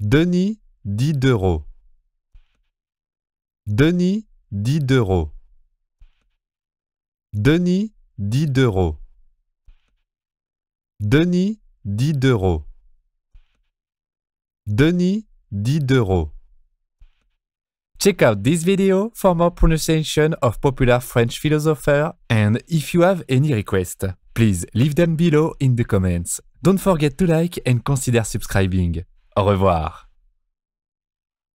Denis Diderot. Denis Diderot. Denis Diderot. Denis Diderot. Denis Diderot. Check out this video for more pronunciation of popular French philosopher and if you have any requests, please leave them below in the comments. Don't forget to like and consider subscribing. Au revoir.